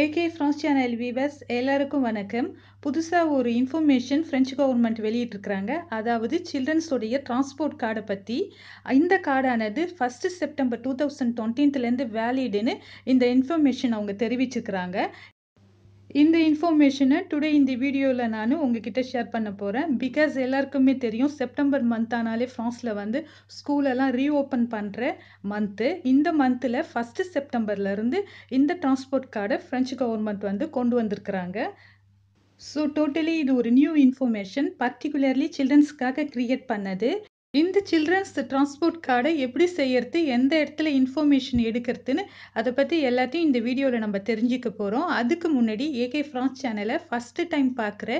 AK France channel viewers எல்லாருக்கும் வணக்கம் புதுசாக ஒரு இன்ஃபர்மேஷன் ஃப்ரெஞ்சு கவர்மெண்ட் வெளியிட்டிருக்கிறாங்க அதாவது சில்ட்ரன்ஸோடைய டிரான்ஸ்போர்ட் கார்டை பற்றி இந்த கார்டானது ஃபஸ்ட்டு செப்டம்பர் டூ தௌசண்ட் டுவெண்ட்டீன்த்துலேருந்து வேலிடுன்னு இந்த இன்ஃபர்மேஷன் அவங்க தெரிவிச்சுக்கிறாங்க இந்த இன்ஃபர்மேஷனை டுடே இந்த வீடியோவில் நான் உங்ககிட்ட ஷேர் பண்ண போகிறேன் பிகாஸ் எல்லாருக்குமே தெரியும் செப்டம்பர் மந்த் ஆனாலே ஃப்ரான்ஸில் வந்து ஸ்கூலெல்லாம் ரீஓப்பன் பண்ணுற மந்த்து இந்த மந்தில் ஃபஸ்ட்டு செப்டம்பர்லேருந்து இந்த டிரான்ஸ்போர்ட் கார்டை ஃப்ரெஞ்சு கவர்மெண்ட் வந்து கொண்டு வந்திருக்கிறாங்க ஸோ டோட்டலி இது ஒரு நியூ இன்ஃபர்மேஷன் பர்டிகுலர்லி சில்ட்ரன்ஸ்க்காக க்ரியேட் பண்ணது இந்த சில்ட்ரன்ஸ் டிரான்ஸ்போர்ட் கார்டை எப்படி செய்யறது எந்த இடத்துல இன்ஃபர்மேஷன் எடுக்கிறதுன்னு அதை பற்றி எல்லாத்தையும் இந்த வீடியோவில் நம்ம தெரிஞ்சுக்க போகிறோம் அதுக்கு முன்னாடி ஏகே ஃப்ரான்ஸ் சேனலை ஃபஸ்ட்டு டைம் பார்க்குற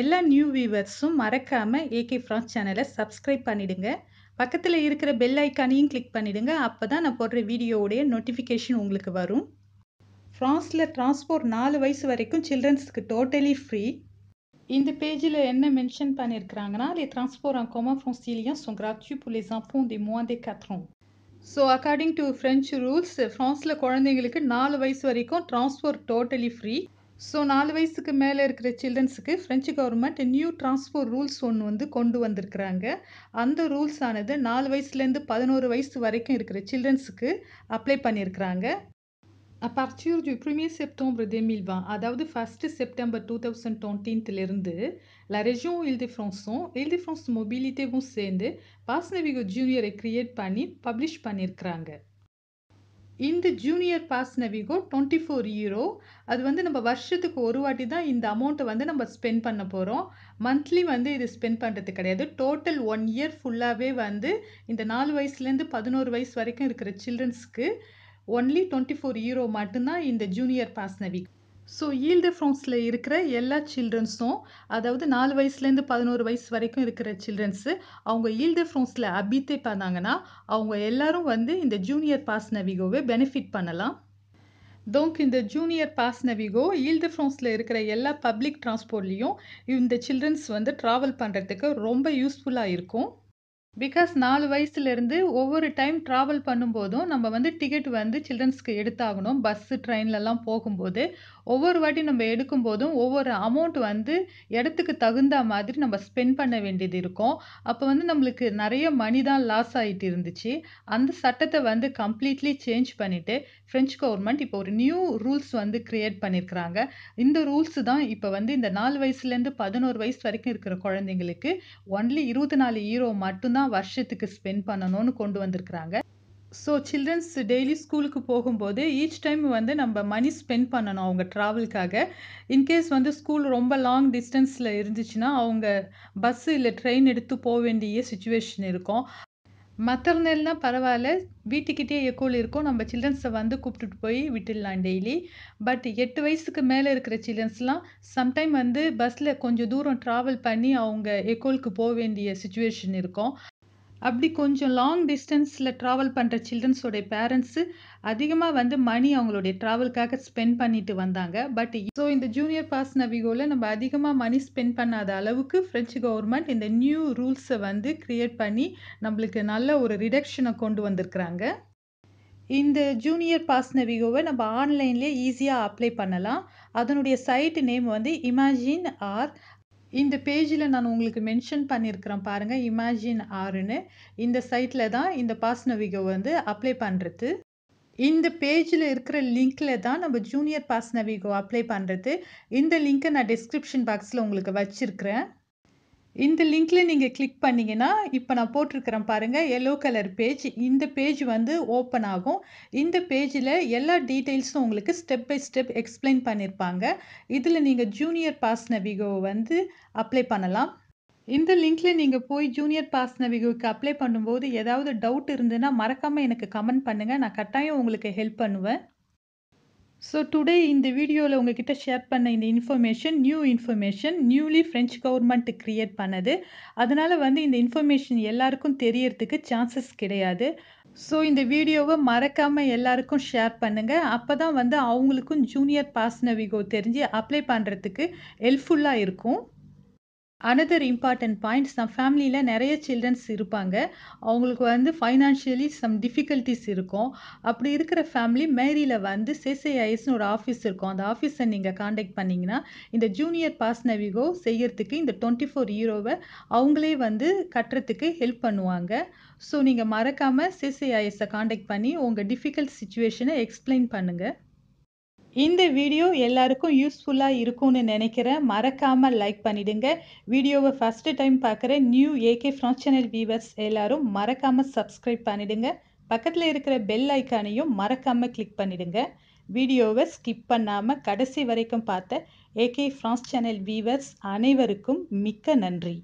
எல்லா நியூ வியூவர்ஸும் மறக்காமல் ஏகே ஃப்ரான்ஸ் சேனலை சப்ஸ்கிரைப் பண்ணிவிடுங்க பக்கத்தில் இருக்கிற பெல் ஐக்கானையும் கிளிக் பண்ணிவிடுங்க அப்போ தான் நான் போடுற வீடியோவுடைய நோட்டிஃபிகேஷன் உங்களுக்கு வரும் ஃப்ரான்ஸில் டிரான்ஸ்போர்ட் நாலு வயசு வரைக்கும் சில்ட்ரன்ஸுக்கு டோட்டலி ஃப்ரீ இந்த பேஜில் என்ன மென்ஷன் பண்ணியிருக்கிறாங்கன்னா லே ட்ரான்ஸ்போர்ட் ஆன் commun franciliens sont so pour les enfants தி moins de so according to French rules ஃப்ரான்ஸில் குழந்தைங்களுக்கு நாலு வயசு வரைக்கும் டிரான்ஸ்போர்ட் டோட்டலி ஃப்ரீ ஸோ நாலு வயசுக்கு மேலே இருக்கிற சில்ட்ரன்ஸுக்கு French government new transport rules ஒன்று வந்து கொண்டு வந்திருக்கிறாங்க அந்த ரூல்ஸ் ஆனது நாலு வயசுலேருந்து பதினோரு வயசு வரைக்கும் இருக்கிற சில்ட்ரன்ஸுக்கு அப்ளை பண்ணியிருக்கிறாங்க A partir du 1er septembre 2020, அதாவது ஃபர்ஸ்ட் செப்டம்பர் டூ தௌசண்ட் டுவெண்ட்டீன்த்லேருந்து La région Île-de-France-உம் Île-de-France மொபிலிட்டிவும் சேர்ந்து பாஸ்னவிகோ ஜூனியரை கிரியேட் பண்ணி பப்ளிஷ் பண்ணியிருக்கிறாங்க இந்த junior pass Navigo twenty four euro அது வந்து நம்ம வருஷத்துக்கு ஒரு வாட்டி தான் இந்த அமௌண்ட்டை வந்து நம்ம ஸ்பெண்ட் பண்ண போகிறோம் மந்த்லி வந்து இது ஸ்பெண்ட் பண்ணுறது கிடையாது டோட்டல் ஒன் இயர் ஃபுல்லாகவே வந்து இந்த நாலு வயசுலேருந்து பதினோரு வயசு வரைக்கும் இருக்கிற சில்ட்ரன்ஸ்க்கு ஒன்லி டுவெண்ட்டி ஃபோர் ஈரோ மட்டும்தான் இந்த ஜூனியர் பாஸ்னவிக் ஸோ ஈல்டு ஃப்ரான்ஸில் இருக்கிற எல்லா சில்ட்ரன்ஸும் அதாவது நாலு வயசுலேருந்து பதினோரு வயசு வரைக்கும் இருக்கிற சில்ட்ரன்ஸு அவங்க ஈல்டு ஃப்ரோன்ஸில் அபித்தே பண்ணாங்கன்னா அவங்க எல்லாரும் வந்து இந்த ஜூனியர் பாஸ் நவிகோவை பெனிஃபிட் பண்ணலாம் டோங்க் இந்த ஜூனியர் பாஸ் நவிகோ ஈல்டு ஃப்ரான்ஸில் இருக்கிற எல்லா பப்ளிக் டிரான்ஸ்போர்ட்லேயும் இந்த சில்ட்ரன்ஸ் வந்து ட்ராவல் பண்ணுறதுக்கு ரொம்ப யூஸ்ஃபுல்லாக இருக்கும் பிகாஸ் நாலு வயசுலேருந்து ஒவ்வொரு டைம் ட்ராவல் பண்ணும்போதும் நம்ம வந்து டிக்கெட் வந்து சில்ட்ரன்ஸ்க்கு எடுத்தாகணும் பஸ்ஸு ட்ரெயின்லலாம் போகும்போது ஒவ்வொரு வாட்டி நம்ம எடுக்கும்போதும் ஒவ்வொரு அமௌண்ட் வந்து இடத்துக்கு தகுந்த மாதிரி நம்ம ஸ்பெண்ட் பண்ண வேண்டியது இருக்கும் அப்போ வந்து நம்மளுக்கு நிறைய மணி தான் லாஸ் ஆகிட்டு இருந்துச்சு அந்த சட்டத்தை வந்து கம்ப்ளீட்லி சேஞ்ச் பண்ணிவிட்டு ஃப்ரெஞ்ச் கவர்மெண்ட் இப்போ ஒரு நியூ ரூல்ஸ் வந்து க்ரியேட் பண்ணியிருக்கிறாங்க இந்த ரூல்ஸ் தான் இப்போ வந்து இந்த நாலு வயசுலேருந்து பதினோரு வயசு வரைக்கும் இருக்கிற குழந்தைங்களுக்கு ஒன்லி இருபத்தி நாலு ஈரோ மட்டும்தான் தான் வருஷத்துக்கு ஸ்பெண்ட் பண்ணணும்னு கொண்டு வந்திருக்கிறாங்க ஸோ சில்ட்ரன்ஸ் டெய்லி ஸ்கூலுக்கு போகும்போது ஈச் டைம் வந்து நம்ம மணி ஸ்பெண்ட் பண்ணணும் அவங்க ட்ராவலுக்காக இன்கேஸ் வந்து ஸ்கூல் ரொம்ப லாங் டிஸ்டன்ஸில் இருந்துச்சுன்னா அவங்க பஸ்ஸு இல்லை ட்ரெயின் எடுத்து போக வேண்டிய சுச்சுவேஷன் இருக்கும் மத்தர்னல்னால் பரவாயில்ல வீட்டுக்கிட்டே எக்கோல் இருக்கும் நம்ம சில்ட்ரன்ஸை வந்து கூப்பிட்டுட்டு போய் விட்டுடலாம் டெய்லி பட் எட்டு வயசுக்கு மேலே இருக்கிற சில்ட்ரன்ஸ்லாம் சம்டைம் வந்து பஸ்ஸில் கொஞ்சம் தூரம் ட்ராவல் பண்ணி அவங்க எக்கோலுக்கு போக வேண்டிய சுச்சுவேஷன் இருக்கும் அப்படி கொஞ்சம் லாங் டிஸ்டன்ஸில் ட்ராவல் பண்ணுற சில்ட்ரன்ஸோடைய பேரண்ட்ஸு அதிகமாக வந்து மணி அவங்களுடைய ட்ராவல்க்காக ஸ்பெண்ட் பண்ணிட்டு வந்தாங்க பட் ஸோ இந்த ஜூனியர் பாஸ் நவிகோவில் நம்ம அதிகமாக மணி ஸ்பெண்ட் பண்ணாத அளவுக்கு ஃப்ரெஞ்சு கவர்மெண்ட் இந்த நியூ ரூல்ஸை வந்து க்ரியேட் பண்ணி நம்மளுக்கு நல்ல ஒரு ரிடக்ஷனை கொண்டு வந்திருக்கிறாங்க இந்த ஜூனியர் பாஸ் நவிகோவை நம்ம ஆன்லைன்லேயே ஈஸியாக அப்ளை பண்ணலாம் அதனுடைய சைட்டு நேம் வந்து இமேஜின் ஆர் இந்த பேஜில் நான் உங்களுக்கு மென்ஷன் பண்ணியிருக்கிறேன் பாருங்கள் இமேஜின் ஆறுன்னு இந்த சைட்டில் தான் இந்த பாஸ்ன நவிகோ வந்து அப்ளை பண்ணுறது இந்த பேஜில் இருக்கிற லிங்க்கில் தான் நம்ம ஜூனியர் பாஸ்ன நவிகோ அப்ளை பண்ணுறது இந்த லிங்க்கை நான் டிஸ்கிரிப்ஷன் பாக்ஸில் உங்களுக்கு வச்சுருக்கிறேன் இந்த லிங்க்கில் நீங்கள் கிளிக் பண்ணிங்கன்னா இப்போ நான் போட்டிருக்கிறேன் பாருங்கள் எல்லோ கலர் பேஜ் இந்த பேஜ் வந்து ஓப்பன் ஆகும் இந்த பேஜில் எல்லா டீட்டெயில்ஸும் உங்களுக்கு ஸ்டெப் பை ஸ்டெப் எக்ஸ்பிளைன் பண்ணியிருப்பாங்க இதில் நீங்கள் ஜூனியர் பாஸ் நவிகோ வந்து அப்ளை பண்ணலாம் இந்த லிங்க்கில் நீங்கள் போய் ஜூனியர் பாஸ் நவிகோக்கு அப்ளை பண்ணும்போது ஏதாவது டவுட் இருந்ததுன்னா மறக்காமல் எனக்கு கமெண்ட் பண்ணுங்கள் நான் கட்டாயம் உங்களுக்கு ஹெல்ப் பண்ணுவேன் ஸோ டுடே இந்த வீடியோவில் உங்ககிட்ட ஷேர் பண்ண இந்த information new information newly French government create பண்ணது அதனால் வந்து இந்த இன்ஃபர்மேஷன் எல்லாருக்கும் தெரியறதுக்கு சான்சஸ் கிடையாது ஸோ இந்த வீடியோவை மறக்காமல் எல்லாருக்கும் ஷேர் பண்ணுங்கள் அப்போ தான் வந்து அவங்களுக்கும் ஜூனியர் பாஸ்னவிகோ தெரிஞ்சு அப்ளை பண்ணுறதுக்கு ஹெல்ப்ஃபுல்லாக இருக்கும் அனதர் இம்பார்ட்டன்ட் பாயிண்ட்ஸ் நம்ம ஃபேமிலியில் நிறைய சில்ட்ரன்ஸ் இருப்பாங்க அவங்களுக்கு வந்து ஃபைனான்ஷியலி சம் டிஃபிகல்ட்டிஸ் இருக்கும் அப்படி இருக்கிற ஃபேமிலி மேரியில் வந்து சிசிஐஎஸ்னு ஒரு ஆஃபீஸ் இருக்கும் அந்த ஆஃபீஸை நீங்கள் காண்டாக்ட் பண்ணிங்கன்னா இந்த ஜூனியர் பாஸ் நவிகோ செய்கிறதுக்கு இந்த டுவெண்ட்டி ஃபோர் ஈரோவை அவங்களே வந்து கட்டுறதுக்கு ஹெல்ப் பண்ணுவாங்க ஸோ நீங்கள் மறக்காமல் சிசிஐஎஸை காண்டாக்ட் பண்ணி உங்கள் டிஃபிகல்ட் சுச்சுவேஷனை எக்ஸ்பிளைன் பண்ணுங்கள் இந்த வீடியோ எல்லாருக்கும் யூஸ்ஃபுல்லாக இருக்கும்னு நினைக்கிறேன் மறக்காமல் லைக் பண்ணிவிடுங்க வீடியோவை ஃபஸ்ட்டு டைம் பார்க்குற new AK France channel viewers எல்லோரும் மறக்காமல் சப்ஸ்கிரைப் பண்ணிவிடுங்க பக்கத்தில் இருக்கிற பெல் ஐக்கானையும் மறக்காமல் கிளிக் பண்ணிவிடுங்க வீடியோவை ஸ்கிப் பண்ணாமல் கடைசி வரைக்கும் பார்த்த ஏகே ஃப்ரான்ஸ் சேனல் வியூவர்ஸ் அனைவருக்கும் மிக்க நன்றி